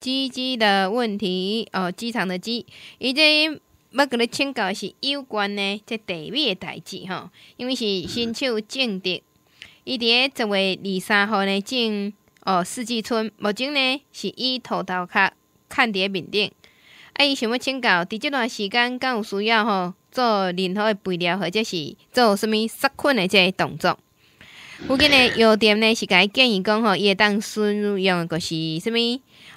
鸡鸡的问题哦，机场的鸡，伊这要甲你请教是有关呢，这地面的代志吼，因为是新手种植，伊伫咧十月二三号呢种哦四季春，目前呢是伊土豆壳看伫咧面顶。啊，伊想要请教，伫即段时间敢有需要吼做任何的肥料，或者是做什物杀菌的这个动作？附近呢药店呢是伊建议讲吼，伊会当酸用个是甚物？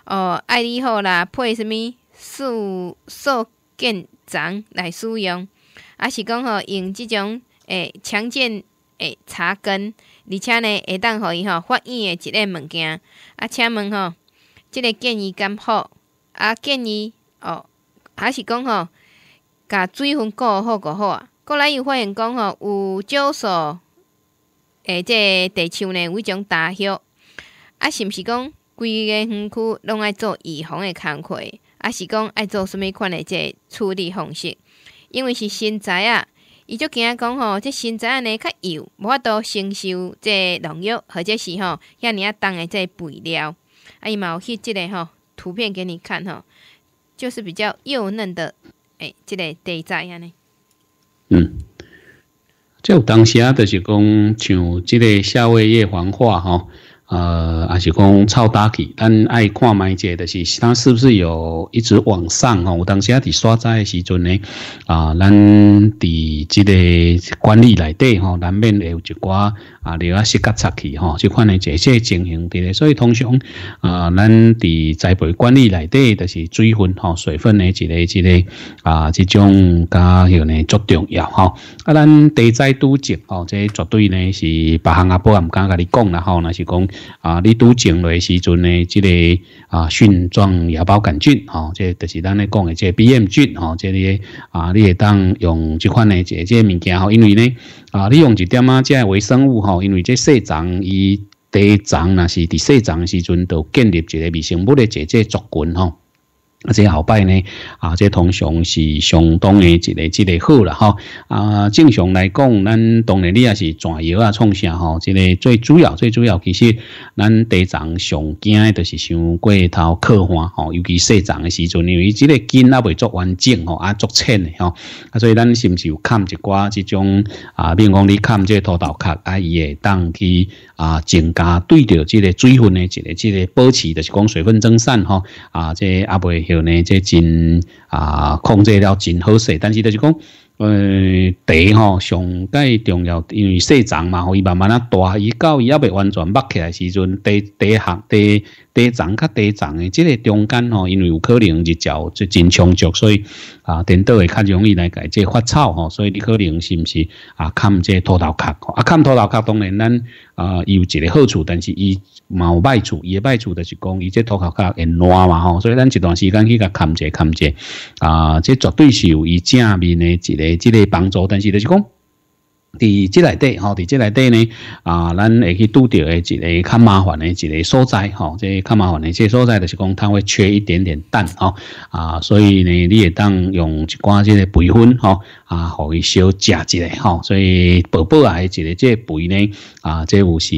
哦，爱你好啦，配什物素素建长来使用，啊是讲吼用即种诶强健诶茶根，而且呢会当互伊吼发炎诶一个物件。啊，请问吼，即个建议敢好？啊，建议哦，还是讲吼，甲水分顾好就好啊。过来又发现讲吼，有少数诶即地枪呢有一种大叶，啊，是毋是讲？规个园区拢爱做预防诶工课，啊是讲爱做什物款诶即处理方式？因为是新栽啊，伊就惊讲吼，即新栽安尼较幼，无法度承受即农药或者是吼遐尔啊重诶即肥料。啊伊嘛有去即个吼图片给你看吼，就是比较幼嫩的，诶即个地栽安尼。嗯，有当时啊，就是讲像即个夏威夷黄化吼。呃，还是讲臭焦起，咱爱看一者的是它是不是有一直往上吼？有当时啊，伫刷灾的时阵呢，啊，咱伫这个管理内底吼，难免会有一寡啊，有啊，些交插起吼，就款能这些情形的，所以通常啊，咱伫栽培管理内底，就是水分吼、水分的一个、一个啊，这种加又呢，足重要吼。啊，咱地栽都种吼，这绝对呢是别行啊，不敢跟你讲啦吼，那是讲。啊，你拄落来时阵呢，即个啊，蕈状芽孢杆菌吼，即就是咱咧讲的即 B M 菌吼，即个啊，你会当用即款呢，即即物件吼，因为呢啊，你用一点啊，即微生物吼，因为即细伊。第一丛若是伫细诶时阵著建立一个微生物的即个族群吼。啊，即后摆呢，啊，即通常是相当的一个一个好啦，哈，啊，正常来讲，咱当然你也是全药啊，创啥吼？即个最主要最主要其实，咱地藏上惊就是伤过头刻花，吼，尤其细种的时阵，因为即个根啊未足完整，吼，啊足浅的吼，啊，所以，咱是不是有砍一挂这种，啊，比如讲你砍即拖豆壳，啊，伊会当去啊增加对着即个水分的一个一个保持，就是讲水分增散，吼，啊，即啊未。有呢，这真啊控制了真好势，但是就是讲，呃，地吼上介重要，因为细丛嘛，吼伊慢慢啊大，伊到伊还未完全擘起来时阵，地地壳、地地层甲地层的，这个中间吼，因为有可能日照就真充足，所以啊，颠倒会较容易来改这发草吼，所以你可能是不是啊，砍这拖头壳，啊，砍拖头壳，当然咱。啊，伊有一个好处，但是伊嘛有歹处，伊个歹处就是讲，伊这土骹较会烂嘛吼，所以咱一段时间去甲看者看者，啊，这绝对是有伊正面的一个一个帮助，但是就是讲，伫即内底吼，伫即内底呢，啊，咱会去拄到诶一个较麻烦诶一个所在吼，即较麻烦一即所在就是讲，它会缺一点点蛋吼，啊，所以呢，你也当用一寡即个培训吼。啊，互伊少食一下吼，所以宝宝啊，一个这肥呢，啊，这有时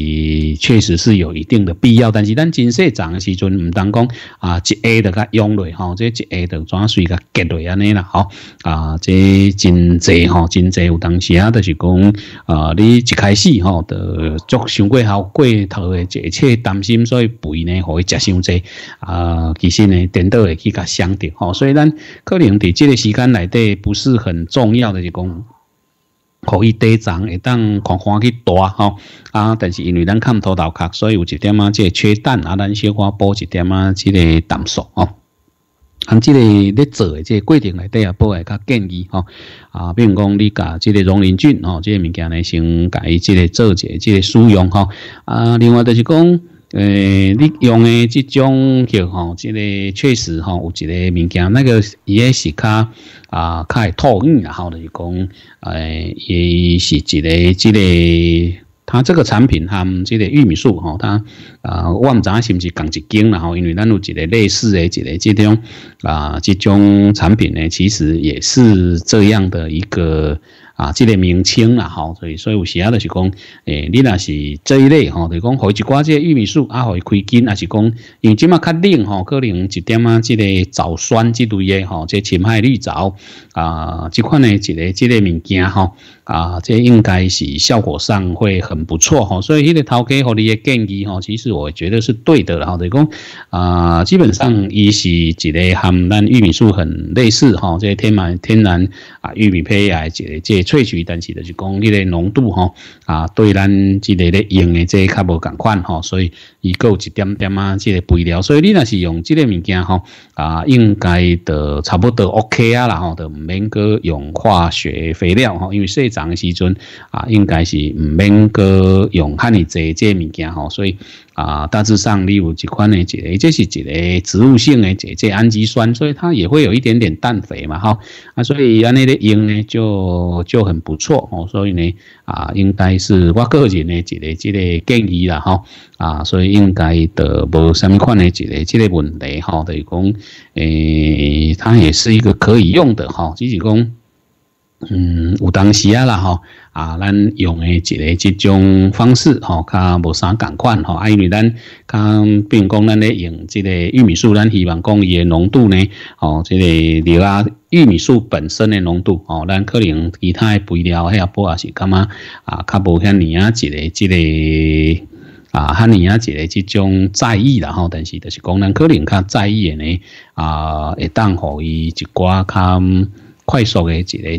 确实是有一定的必要，但是咱真细长的时阵，唔当讲啊，一下豆甲用落吼，这一下豆转水甲隔落安尼啦吼，啊，这真侪吼，真侪有当时啊，就是讲啊，你一开始吼，就足想过好过头的，一切担心，所以肥呢，互伊食伤济啊，其实呢，等到会去甲伤着吼，所以咱可能伫这个时间内底不是很重要。要的是讲可以底长，会当缓欢去大吼啊！但是因为咱看葡头壳，所以有一点啊，即缺氮啊，咱小可补一点啊，即个淡素哦。含即个在做即个过程内底啊，补会较建议吼啊。比如讲，你甲即个荣林菌哦，即个物件呢，先伊即个做一下，即个使用吼。啊。另外就是讲。诶，你用诶这种叫吼，这个确实吼，有一个物件，那个也是卡啊，卡会头然后就是讲，诶，也是一个这个。它这个产品它这个玉米素吼，它啊我万是不是同一斤然后，因为咱有一个类似诶一个这种啊这种产品呢，其实也是这样的一个。啊，即个名称啦，吼，所以所以有时啊，就是讲，诶，你那是这一类吼，就讲好一挂这玉米树啊，好开金，还是讲因为即马较冷吼，可能一点啊，即个藻酸之类的吼，即浅海绿藻啊，即款诶，一个即个物件吼。啊，这应该是效果上会很不错哈，所以迄个陶哥给你的建议哈，其实我觉得是对的。然后就讲啊，基本上伊是一个含咱玉米素很类似哈，这些天然天然啊玉米胚啊，这这萃取但是就是讲伊个浓度哈啊，对咱之类的用的这较无同款哈，所以伊够一点点啊，这个肥料，所以你那是用这个物件哈啊，应该的差不多 OK 啊，然后都唔免个用化学肥料哈，因为长。时阵啊，应该是唔免过用汉哩这这物件吼，所以啊，大致上你有一款的这个，这是一个植物性的这这氨基酸，所以它也会有一点点氮肥嘛哈啊，所以安尼的用呢就就很不错哦，所以呢啊，应该是我个人的一个这个建议啦哈啊，所以应该就无什么款的一个这个问题哈，等于讲诶，它也是一个可以用的哈，谢是讲。嗯，有当时啊啦啊，咱用诶一个这种方式吼，较无啥款吼，啊，因为咱较，比如讲咱咧用这个玉米素，咱希望讲伊诶浓度呢，哦，这个料啊，玉米素本身的浓度哦，咱可能其他肥料遐不也是干嘛啊？较无遐尼啊，一个，一个啊，遐尼啊，一个，这种在意啦吼，但是就是讲咱可能较在意诶呢啊，会当互伊一寡较。快速的一个、一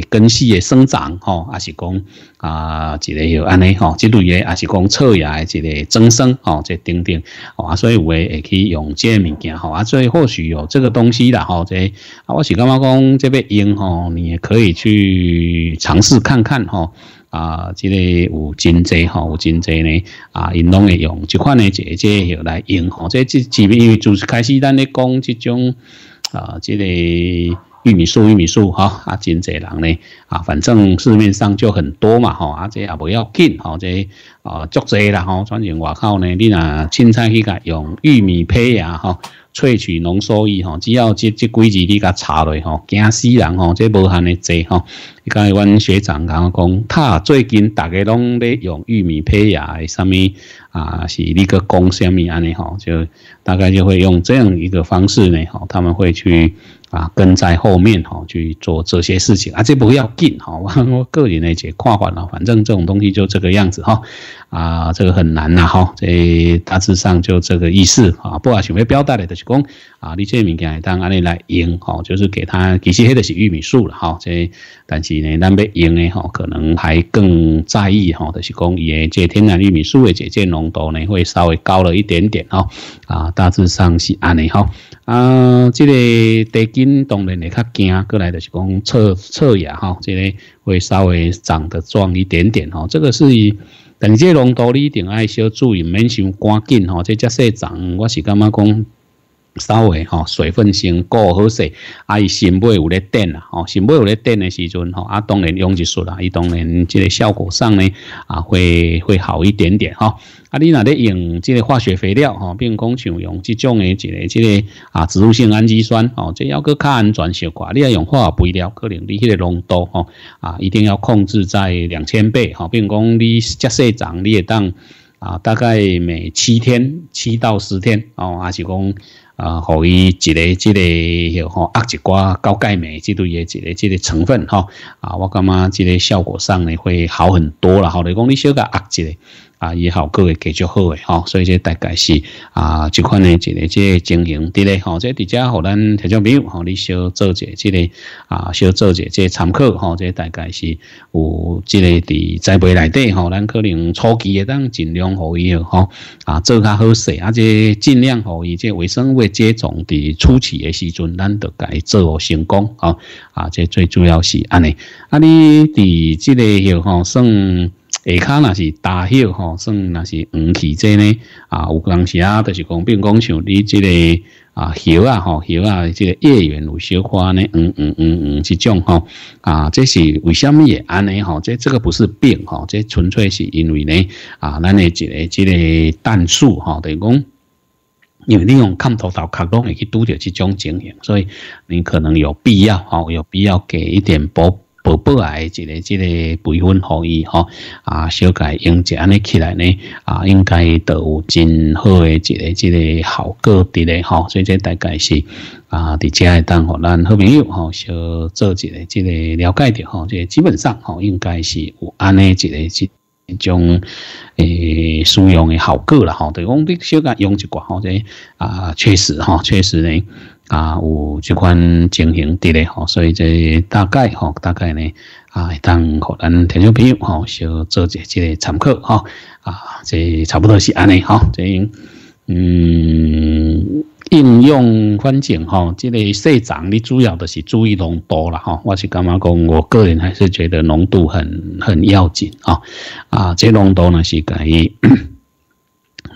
个根系的生长吼，啊是讲啊，一个又安尼吼，这类的啊是讲草的一个增生吼，这等等吼，啊所以我也会去用这物件吼，啊所以或许有这个东西啦吼，这啊我是感觉讲这边用吼，你也可以去尝试看看吼，啊，这个有真侪吼，有真侪呢，啊，因拢会用，即款呢姐即又来用吼，即以即即因为就是开始咱咧讲这种啊，这个。玉米素，玉米素，哈，啊，真济人呢，啊，反正市面上就很多嘛，哈，啊，这也不要紧，吼，这，啊足侪啦，吼，反正外口呢，你呐，凊彩去甲用玉米胚芽，哈，萃取浓缩液，吼，只要这这几字你给查落，吼，惊死人，吼，这无限的济吼，你讲，阮学长讲讲，他最近大家拢在用玉米胚芽，什么啊，是那个公司上安尼，吼，就大概就会用这样一个方式呢，吼，他们会去。啊，跟在后面哈去做这些事情啊，这不要紧哈。我个人呢，讲，跨完了，反正这种东西就这个样子哈。啊，这个很难呐哈。这大致上就这个意思啊。不过稍微表达的就是讲啊，你这物件当安尼来赢哈，就是给他其实黑的是玉米素了哈。这但是呢，咱要赢的哈，可能还更在意哈，就是讲也这天然玉米素的这浓度呢，会稍微高了一点点哈。啊，大致上是安尼哈。啊，这个地筋当然也较惊，过来就是讲侧侧芽哈，这个会稍微长得壮一点点哈。这个是以邓个龙多你定爱小注意，免想赶紧哈，这只生长我是感觉讲？稍微吼，水分性过好势，啊，伊新买有咧电啦吼，新买有咧电的时阵吼，啊，当然用一熟啦，伊当然即个效果上呢啊，会会好一点点吼。啊，你若咧用即个化学肥料吼，并讲像用即种诶即个即个啊，植物性氨基酸吼，即要搁安全消寡，你要用化学肥料，可能你迄个浓度吼啊，一定要控制在两千倍吼，并讲你假设长你也当啊，大概每七天七到十天哦，还是讲。啊，互伊一个、一个，还有喝阿胶瓜高钙镁，这类也一个、一个成分吼啊，我感觉即个效果上呢会好很多啦。好，你讲你少压一胶。啊，以后各会继续好诶，吼，所以这大概是啊，这款诶，一个即个经营，对咧，吼，即底下吼，咱特种朋友，吼，你小做者，即个啊，小做者即参考，吼，即大概是有即个伫栽培内底，吼，咱可能初期诶，当尽量互伊哦，吼，啊，做较好势，而且尽量互伊即卫微生物接种伫初期诶时阵，咱著该做成功，吼，啊，即最主要是安尼，啊，你伫即个有吼算。下骹那是大叶吼，算那是黄芪这呢啊，有当时啊，就是讲，比如讲像你这个啊叶啊吼叶啊，这个叶缘有小花呢，嗯嗯嗯嗯，这种吼啊，这是为什么也安呢？吼，这这个不是病吼，这纯粹是因为呢啊，咱的这个这个氮素吼，等于讲，因为你用看头头卡拢会去拄着这种情形，所以你可能有必要吼，有必要给一点补宝宝啊，一个，一个培训行业哈啊，小改用这安尼起来呢啊，应该都有真好诶，一个，一个效果伫咧吼，所以这大概是啊伫遮会当互咱好朋友吼，小做一个这个了解着吼，即基本上吼，应该是有安尼一个一种诶，使用诶效果啦吼，对，讲你小家用一寡吼，即啊，确实哈，确实咧。啊，有这款情形伫咧，吼，所以这大概吼，大概呢，啊，会当互咱听众朋友吼，小做者即个参考哈，啊，这差不多是安尼，哈，即嗯，应用环境吼，即个细长你主要的是注意浓度啦哈，我是感觉讲，我个人还是觉得浓度很很要紧啊，啊，即浓度呢是第一。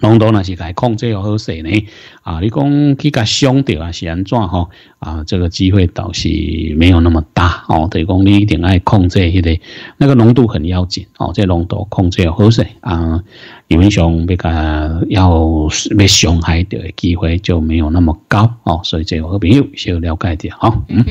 浓度那是该控制好些呢啊！你讲去个伤到啊安怎吼？啊，这个机会倒是没有那么大哦。等于讲你一定爱控制迄个，那个浓度很要紧哦。这浓度控制好些啊，理论上比较要被伤害的机会就没有那么高哦。所以这个朋友要了解点哈，嗯。